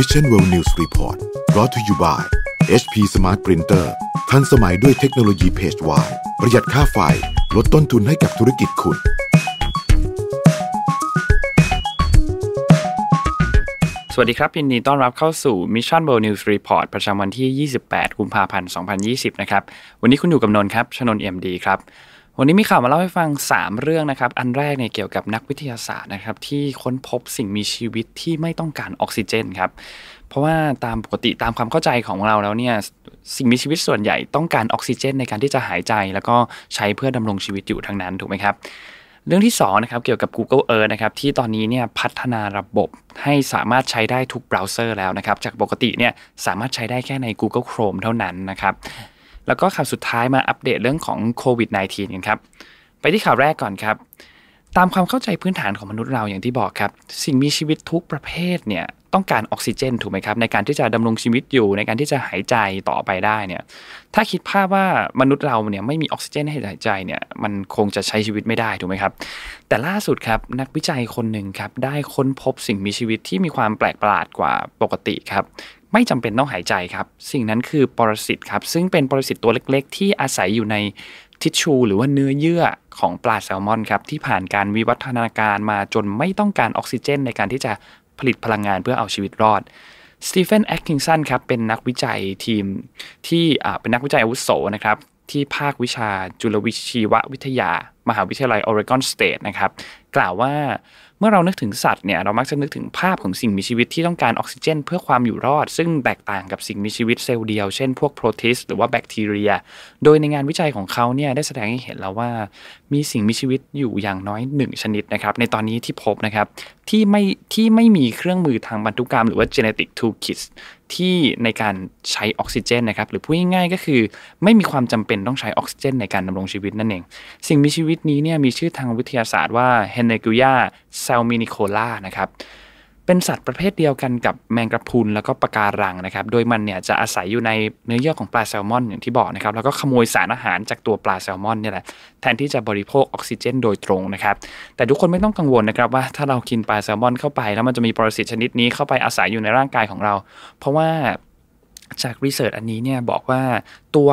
Mission World News Report รอ t to you by HP Smart Printer ทันสมัยด้วยเทคโนโลยีเพจวายประหยัดค่าไฟ ลดต้นทุนให้กับธุรกิจคุณ สวัสดีครับยินดีต้อนรับเข้าสู่ Mission World News Report ประจำวันที่ 28กุมภาพันธ์ 2020นะครับ วันนี้คุณอยู่กับนนท์ครับ ชนนเอ็มดีครับวันนี้มีข่าวมาเล่าให้ฟัง 3 เรื่องนะครับ อันแรกเนี่ยเกี่ยวกับนักวิทยาศาสตร์นะครับ ที่ค้นพบสิ่งมีชีวิตที่ไม่ต้องการออกซิเจนครับเพราะว่าตามปกติตามความเข้าใจของเราแล้วเนี่ยสิ่งมีชีวิตส่วนใหญ่ต้องการออกซิเจน ในการที่จะหายใจ แล้วก็ใช้เพื่อดำรงชีวิตอยู่ทั้งนั้นถูกไหมครับ เรื่องที่ 2 นะครับเกี่ยวกับ Google Earth นะครับที่ตอนนี้เนี่ยพัฒนาระบบให้สามารถใช้ได้ทุกเบราว์เซอร์แล้วนะครับ จากปกติเนี่ยสามารถใช้ได้แค่ใน Google Chrome เท่านั้นนะครับแล้วก็ข่าวสุดท้ายมาอัปเดตเรื่องของโควิด -19 กันครับ ไปที่ข่าวแรกก่อนครับ ตามความเข้าใจพื้นฐานของมนุษย์เราอย่างที่บอกครับ สิ่งมีชีวิตทุกประเภทเนี่ยต้องการออกซิเจนถูกไหมครับ ในการที่จะดำรงชีวิตอยู่ในการที่จะหายใจต่อไปได้เนี่ยถ้าคิดภาพว่ามนุษย์เราเนี่ยไม่มีออกซิเจนให้หายใจเนี่ยมันคงจะใช้ชีวิตไม่ได้ถูกไหมครับ แต่ล่าสุดครับนักวิจัยคนหนึ่งครับได้ค้นพบสิ่งมีชีวิตที่มีความแปลกประหลาดกว่าปกติครับไม่จำเป็นต้องหายใจครับ สิ่งนั้นคือปรสิตครับซึ่งเป็นปรสิตตัวเล็กๆ ที่อาศัยอยู่ในทิชชูหรือว่าเนื้อเยื่อของปลาแซลมอนครับที่ผ่านการวิวัฒนาการมาจนไม่ต้องการออกซิเจนในการที่จะผลิตพลังงานเพื่อเอาชีวิตรอดสตีเฟนแอคกิงสันครับเป็นนักวิจัยทีมที่เป็นนักวิจัยอาวุโสนะครับที่ภาควิชาจุลวิชีววิทยามหาวิทยาลัยออริกอนสเตทนะครับกล่าวว่าเมื่อเรานึกถึงสัตว์เนี่ยเรามักจะนึกถึงภาพของสิ่งมีชีวิตที่ต้องการออกซิเจน เพื่อความอยู่รอด ซึ่งแตกต่างกับสิ่งมีชีวิตเซลล์เดียวเช่นพวกโปรตีสหรือว่าแบคทีเรีย โดยในงานวิจัยของเขาเนี่ยได้แสดงให้เห็นแล้วว่ามีสิ่งมีชีวิตอยู่อย่างน้อย 1 ชนิดนะครับในตอนนี้ที่พบนะครับที่ไม่ที่ไม่มีเครื่องมือทางบรรทุกรรมหรือว่า genetic t o o l k i t ที่ในการใช้ออกซิเจนนะครับหรือพูดง่ายๆก็คือไม่มีความจำเป็นต้องใช้ออกซิเจน ในการดำรงชีวิตนั่นเอง สิ่งมีชีวิดนี้เนี่ยมีชื่อทางวิทยาศาสตร์ว่าเฮเนกิยาเซลมินิโคล่านะครับ เป็นสัตว์ประเภทเดียวกันกับแมงกระพุนแล้วก็ปะการังนะครับ โดยมันเนี่ยจะอาศัยอยู่ในเนื้อเยื่อของปลาแซลมอน อย่างที่บอกนะครับแล้วก็ขโมยสารอาหารจากตัวปลาแซลมอนนี่แหละแทนที่จะบริโภคออกซิเจนโดยตรงนะครับ แต่ทุกคนไม่ต้องกังวลนะครับว่าถ้าเรากินปลาแซลมอนเข้าไป แล้วมันจะมีปรสิตชนิดนี้เข้าไปอาศัยอยู่ในร่างกายของเรา เพราะว่าจากรีเสิร์ชอันนี้เนี่ยบอกว่าตัว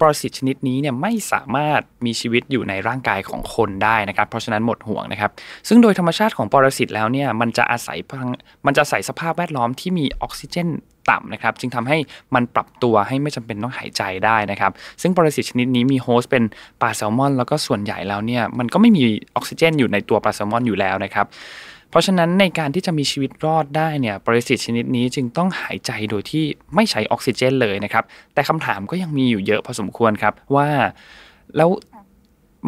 ปรสิตชนิดนี้เนี่ยไม่สามารถมีชีวิตอยู่ในร่างกายของคนได้นะครับเพราะฉะนั้นหมดห่วงนะครับ ซึ่งโดยธรรมชาติของปรสิตแล้วเนี่ยมันจะอาศัยมันจะใส่สภาพแวดล้อมที่มีออกซิเจนต่ำนะครับ จึงทำให้มันปรับตัวให้ไม่จำเป็นต้องหายใจได้นะครับ ซึ่งปรสิตชนิดนี้มีโฮสต์เป็นปลาแซลมอนแล้วก็ส่วนใหญ่แล้วเนี่ย มันก็ไม่มีออกซิเจนอยู่ในตัวปลาแซลมอนอยู่แล้วนะครับเพราะฉะนั้นในการที่จะมีชีวิตรอดได้เนี่ย ปรสิตชนิดนี้ จึงต้องหายใจโดยที่ไม่ใช้ออกซิเจนเลยนะครับ แต่คำถามก็ยังมีอยู่เยอะพอสมควรครับว่าแล้ว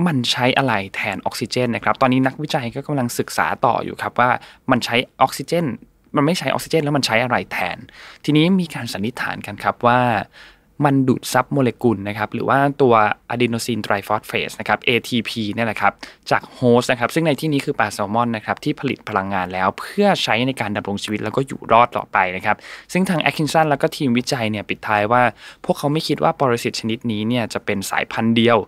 มันใช้อะไรแทนออกซิเจนนะครับ ตอนนี้นักวิจัยก็กำลังศึกษาต่ออยู่ครับว่ามันใช้ออกซิเจน มันไม่ใช้ออกซิเจน แล้วมันใช้อะไรแทน ทีนี้มีการสันนิษฐานกันครับว่ามันดูดซับโมเลกุลนะครับ หรือว่าตัวอะดีโนซีนไตรฟอสเฟสนะครับ ATP เนี่ยแหละครับจากโฮสต์นะครับซึ่งในที่นี้คือปลาแซลมอนนะครับที่ผลิตพลังงานแล้วเพื่อใช้ในการดำรงชีวิตแล้วก็อยู่รอดต่อไปนะครับ ซึ่งทางแอคคินสันแล้วก็ทีมวิจัยเนี่ยปิดท้ายว่า พวกเขาไม่คิดว่าปรสิตชนิดนี้เนี่ยจะเป็นสายพันธุ์เดียว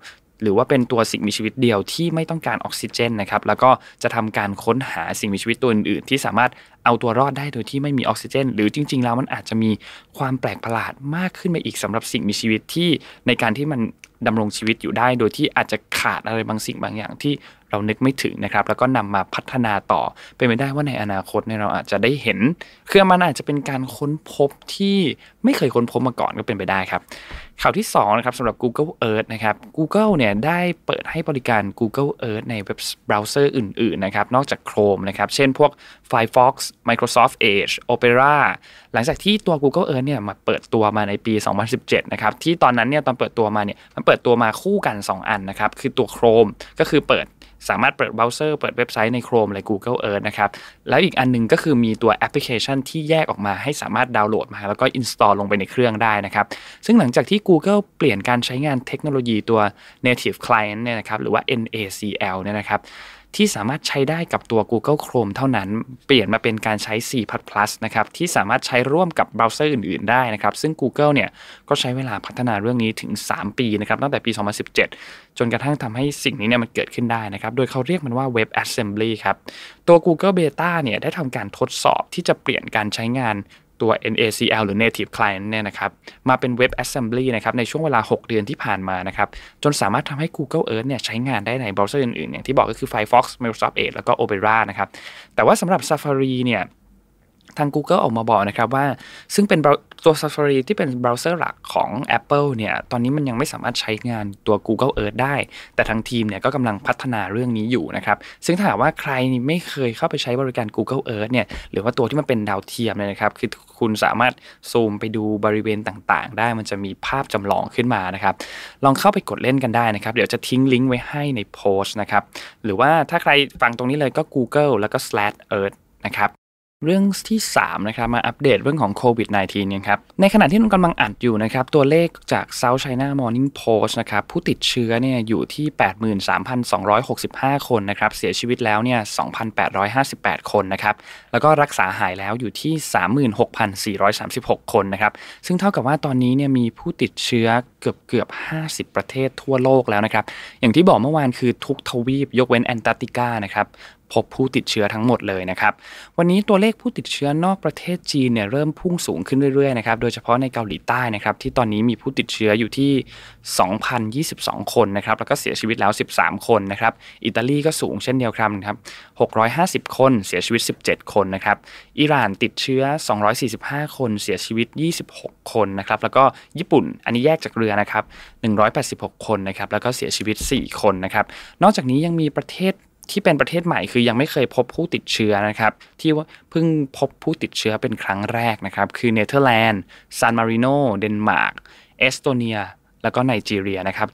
หรือว่าเป็นตัวสิ่งมีชีวิตเดียวที่ไม่ต้องการออกซิเจนนะครับแล้วก็จะทำการค้นหาสิ่งมีชีวิตตัวอื่น ๆ ที่สามารถเอาตัวรอดได้โดยที่ไม่มีออกซิเจน หรือจริงๆ แล้วมันอาจจะมีความแปลกประหลาดมากขึ้นไปอีกสำหรับสิ่งมีชีวิตที่ในการที่มันดำรงชีวิตอยู่ได้ โดยที่อาจจะขาดอะไรบางสิ่งบางอย่าง ที่เรานึกไม่ถึงนะครับแล้วก็นำมาพัฒนาต่อเป็นไปได้ว่าในอนาคตเนี่ยเราอาจจะได้เห็น เครื่องมันอาจจะเป็นการค้นพบที่ไม่เคยค้นพบมาก่อนก็เป็นไปได้ครับ ข่าวที่2นะครับสำหรับ Google Earth นะครับ Google เนี่ยได้เปิดให้บริการ Google Earth ในเว็บเบราว์เซอร์อื่นๆนะครับนอกจาก Chrome นะครับเช่นพวก Firefox Microsoft Edge Opera หลังจากที่ตัว Google Earth เนี่ยมาเปิดตัวมาในปี 2017 นะครับ ที่ตอนนั้นเนี่ยตอนเปิดตัวมาเนี่ยมันเปิดตัวมาคู่กัน 2 อันนะครับ คือตัว Chrome ก็คือเปิดสามารถเปิดเบราว์เซอร์เปิดเว็บไซต์ใน Chrome และ Google Earth นะครับแล้วอีกอันนึงก็คือมีตัวแอปพลิเคชันที่แยกออกมาให้สามารถดาวน์โหลดมาแล้วก็อินสตอลลงไปในเครื่องได้นะครับ ซึ่งหลังจากที่ Google เปลี่ยนการใช้งานเทคโนโลยีตัว Native Client เนี่ยนะครับหรือว่า NACL เนี่ยนะครับที่สามารถใช้ได้กับตัว Google Chrome เท่านั้น เปลี่ยนมาเป็นการใช้ Plus นะครับ ที่สามารถใช้ร่วมกับเบราว์เซอร์อื่นๆ ได้นะครับ ซึ่ง Google เนี่ย ก็ใช้เวลาพัฒนาเรื่องนี้ถึง 3 ปีนะครับ ตั้งแต่ปี 2017 จนกระทั่งทำให้สิ่งนี้เนี่ยมันเกิดขึ้นได้นะครับ โดยเขาเรียกมันว่า WebAssembly ครับ ตัว Google Beta เนี่ย ได้ทำการทดสอบที่จะเปลี่ยนการใช้งานตัว NACL หรือ Native Client เนี่ยนะครับ มาเป็น Web Assembly นะครับ ในช่วงเวลา 6 เดือนที่ผ่านมานะครับ จนสามารถทำให้ Google Earth เนี่ยใช้งานได้ในเบราว์เซอร์อื่นๆอย่างที่บอกก็คือ Firefox Microsoft Edge แล้วก็ Opera นะครับ แต่ว่าสำหรับ Safari เนี่ยทาง Google ออกมาบอกนะครับว่าซึ่งเป็นตัว Safari ที่เป็นเบราว์เซอร์หลักของ Apple เนี่ยตอนนี้มันยังไม่สามารถใช้งานตัว Google Earth ได้ แต่ทางทีมเนี่ยก็กำลังพัฒนาเรื่องนี้อยู่นะครับ ซึ่งถ้าหากว่าใครไม่เคยเข้าไปใช้บริการ Google Earth เนี่ย หรือว่าตัวที่มันเป็นดาวเทียมเ่ยนะครับ คือคุณสามารถซูมไปดูบริเวณต่างๆ ได้มันจะมีภาพจำลองขึ้นมานะครับ ลองเข้าไปกดเล่นกันได้นะครับเดี๋ยวจะทิ้งลิงก์ไว้ให้ในโพสต์นะครับหรือว่าถ้าใครฟังตรงนี้เลยก็ Google แล้วก็ slash earth นะครับเรื่องที่3นะครับมาอัปเดตเรื่องของโควิด -19 นะครับในขณะที่เรากำลังอัดอยู่นะครับตัวเลขจาก South China Morning Post นะครับผู้ติดเชื้อเนี่ยอยู่ที่ 83,265 คนนะครับเสียชีวิตแล้วเนี่ย2,858 คนนะครับแล้วก็รักษาหายแล้วอยู่ที่ 36,436 คนนะครับซึ่งเท่ากับว่าตอนนี้เนี่ยมีผู้ติดเชื้อเกือบเกือบ 50 ประเทศทั่วโลกแล้วนะครับอย่างที่บอกเมื่อวานคือทุกทวีป ยกเว้นแอนตาร์กติกานะครับพบผู้ติดเชื้อทั้งหมดเลยนะครับ วันนี้ตัวเลขผู้ติดเชื้อนอกประเทศจีนเนี่ยเริ่มพุ่งสูงขึ้นเรื่อยๆนะครับโดยเฉพาะในเกาหลีใต้นะครับที่ตอนนี้มีผู้ติดเชื้ออยู่ที่ 2,022 คนนะครับแล้วก็เสียชีวิตแล้ว 13 คนนะครับอิตาลีก็สูงเช่นเดียวกันครับ650 คนเสียชีวิต 17 คนนะครับอิหร่านติดเชื้อ 245 คนเสียชีวิต 26 คนนะครับแล้วก็ญี่ปุ่นอันนี้แยกจากเรือนะครับ186 คนนะครับแล้วก็เสียชีวิต 4 คนนะครับนอกจากนี้ยังมีประเทศที่เป็นประเทศใหม่คือยังไม่เคยพบผู้ติดเชื้อนะครับที่ว่าเพิ่งพบผู้ติดเชื้อเป็นครั้งแรกนะครับคือเนเธอร์แลนด์ซานมาริโนเดนมาร์กเอสโตเนีย แล้วก็ไนจีเรียนะครับ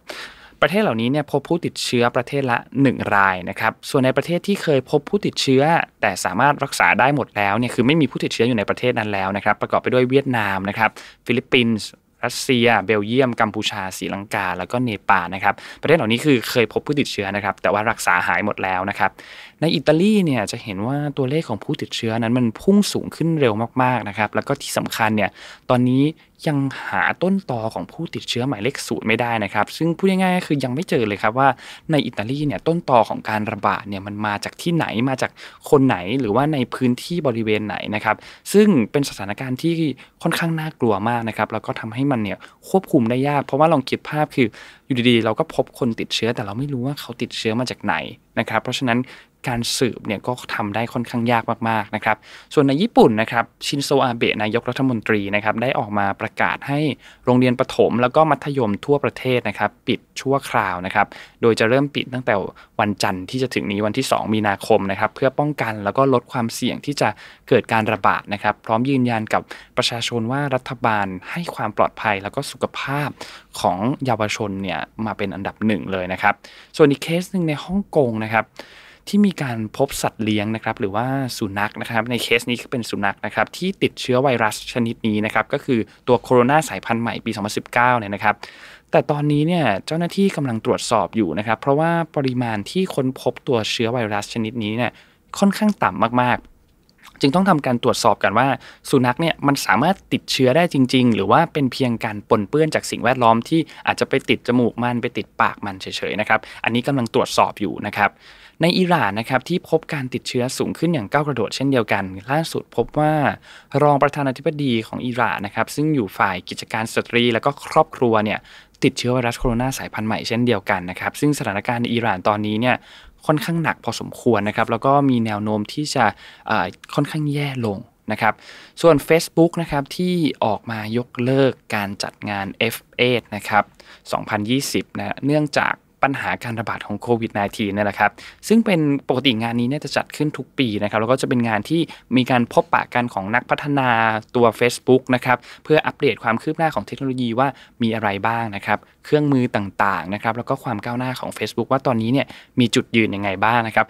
ประเทศเหล่านี้เนี่ยพบผู้ติดเชื้อประเทศละ 1 รายนะครับส่วนในประเทศที่เคยพบผู้ติดเชื้อแต่สามารถรักษาได้หมดแล้วเนี่ยคือไม่มีผู้ติดเชื้ออยู่ในประเทศนั้นแล้วนะครับประกอบไปด้วยเวียดนามนะครับฟิลิปปินส์รัสเซีย เบลเยียม กัมพูชาศรีลังกา แล้วก็เนปาลนะครับ ประเทศเหล่านี้คือเคยพบผู้ติดเชื้อนะครับ แต่ว่ารักษาหายหมดแล้วนะครับ ในอิตาลีเนี่ยจะเห็นว่าตัวเลขของผู้ติดเชื้อนั้นมันพุ่งสูงขึ้นเร็วมากๆนะครับ แล้วก็ที่สำคัญเนี่ย ตอนนี้ยังหาต้นตอของผู้ติดเชื้อหมายเลขศูนย์ไม่ได้นะครับ ซึ่งพูดง่ายๆคือยังไม่เจอเลยครับว่าในอิตาลีเนี่ยต้นตอของการระบาดเนี่ยมันมาจากที่ไหนมาจากคนไหนหรือว่าในพื้นที่บริเวณไหนนะครับ ซึ่งเป็นสถานการณ์ที่ค่อนข้างน่ากลัวมากนะครับแล้วก็ทำให้มันเนี่ยควบคุมได้ยากเพราะว่าลองคิดภาพคืออยู่ดีๆ เราก็พบคนติดเชื้อแต่เราไม่รู้ว่าเขาติดเชื้อมาจากไหนนะครับ เพราะฉะนั้นการสืบเนี่ยก็ทำได้ค่อนข้างยากมากๆนะครับ ส่วนในญี่ปุ่นนะครับชินโซอาเบะนายกรัฐมนตรีนะครับได้ออกมาประกาศให้โรงเรียนประถม แล้วก็มัธยมทั่วประเทศนะครับ ปิดชั่วคราวนะครับ โดยจะเริ่มปิดตั้งแต่วันจันทร์ที่จะถึงนี้ วันที่ 2 มีนาคมนะครับ เพื่อป้องกันแล้วก็ลดความเสี่ยงที่จะเกิดการระบาดนะครับ พร้อมยืนยันกับประชาชนว่ารัฐบาลให้ความปลอดภัยแล้วก็สุขภาพของเยาวชนเนี่ยมาเป็นอันดับหนึ่งเลยนะครับ ส่วนอีกเคสหนึ่งในฮ่องกงนะครับที่มีการพบสัตว์เลี้ยงนะครับหรือว่าสุนัขนะครับในเคสนี้เป็นสุนัขนะครับ ที่ติดเชื้อไวรัสชนิดนี้นะครับก็คือตัวโคโรนาสายพันธุ์ใหม่ปี 2019 เนี่ยนะครับแต่ตอนนี้เนี่ยเจ้าหน้าที่กำลังตรวจสอบอยู่นะครับ เพราะว่าปริมาณที่ค้นพบตัวเชื้อไวรัสชนิดนี้เนี่ยค่อนข้างต่ำมากจึงต้องทำการตรวจสอบกันว่า สุนัขเนี่ยมันสามารถติดเชื้อได้จริง ๆ หรือว่าเป็นเพียงการปนเปื้อนจากสิ่งแวดล้อมที่อาจจะไปติดจมูกมันไปติดปากมันเฉยๆนะครับอันนี้กำลังตรวจสอบอยู่นะครับในอิหร่านนะครับที่พบการติดเชื้อสูงขึ้นอย่างก้าวกระโดดเช่นเดียวกัน ล่าสุดพบว่ารองประธานาธิบดีของอิหร่านนะครับซึ่งอยู่ฝ่ายกิจการสตรีและก็ครอบครัวเนี่ยติดเชื้อไวรัสโคโรนาสายพันธุ์ใหม่เช่นเดียวกันนะครับซึ่งสถานการณ์ในอิหร่านตอนนี้เนี่ยค่อนข้างหนักพอสมควรนะครับ แล้วก็มีแนวโน้มที่จะค่อนข้างแย่ลงนะครับ ส่วน f a c e b o o นะครับ ที่ออกมายกเลิกการจัดงาน F8 นะครับ 2020นะเนื่องจากปัญหาการระบาดของโควิด -19 เนี่ยแหละครับ ซึ่งเป็นปกติงานนี้เนี่ยจะจัดขึ้นทุกปีนะครับ แล้วก็จะเป็นงานที่มีการพบปะกันของนักพัฒนาตัว Facebook นะครับ เพื่ออัปเดตความคืบหน้าของเทคโนโลยีว่ามีอะไรบ้างนะครับ เครื่องมือต่างๆนะครับ แล้วก็ความก้าวหน้าของ Facebook ว่าตอนนี้เนี่ยมีจุดยืนยังไงบ้างนะครับ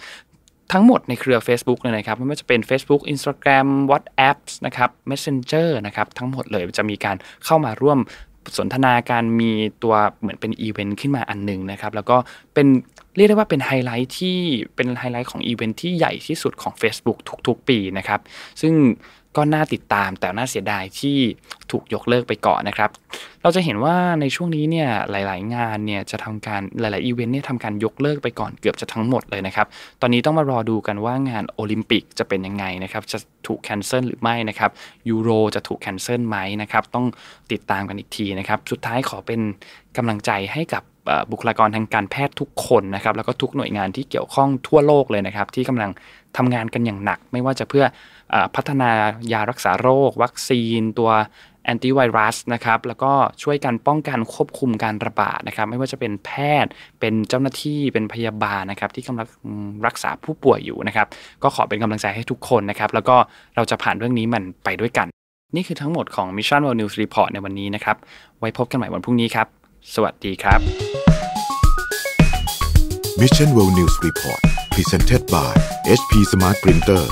ทั้งหมดในเครือ Facebook เลยนะครับไม่ว่าจะเป็น Facebook Instagram WhatsApp นะครับ Messenger นะครับทั้งหมดเลยจะมีการเข้ามาร่วมสนทนาการมีตัวเหมือนเป็นอีเวนต์ขึ้นมาอันหนึ่งนะครับ แล้วก็เป็นเรียกได้ว่าเป็นไฮไลท์ที่เป็นไฮไลท์ของอีเวนท์ที่ใหญ่ที่สุดของ Facebook ทุกๆปีนะครับ ซึ่งก็น่าติดตามแต่น่าเสียดายที่ถูกยกเลิกไปก่อนนะครับเราจะเห็นว่าในช่วงนี้เนี่ยหลายๆงานเนี่ยจะทำการหลายๆอีเวนต์เนี่ยทำการยกเลิกไปก่อนเกือบจะทั้งหมดเลยนะครับตอนนี้ต้องมารอดูกันว่างานโอลิมปิกจะเป็นยังไงนะครับจะถูกแคนเซิลหรือไม่นะครับยูโรจะถูกแคนเซิลไหมนะครับต้องติดตามกันอีกทีนะครับสุดท้ายขอเป็นกำลังใจให้กับบุคลากรทางการแพทย์ทุกคนนะครับ แล้วก็ทุกหน่วยงานที่เกี่ยวข้องทั่วโลกเลยนะครับที่กำลังทำงานกันอย่างหนัก ไม่ว่าจะเพื่ออพัฒนายารักษาโรค วัคซีน ตัวแอนติไวรัสนะครับแล้วก็ช่วยกันป้องกันควบคุมการระบาดนะครับไม่ว่าจะเป็นแพทย์เป็นเจ้าหน้าที่เป็นพยาบาลนะครับที่กำลังรักษาผู้ป่วยอยู่นะครับก็ขอเป็นกำลังใจให้ทุกคนนะครับแล้วก็เราจะผ่านเรื่องนี้มันไปด้วยกัน นี่คือทั้งหมดของ Mission World News Report ในวันนี้นะครับไว้พบกันใหม่วันพรุ่งนี้ครับสวัสดีครับ Mission World News Report Presented by HP Smart Printer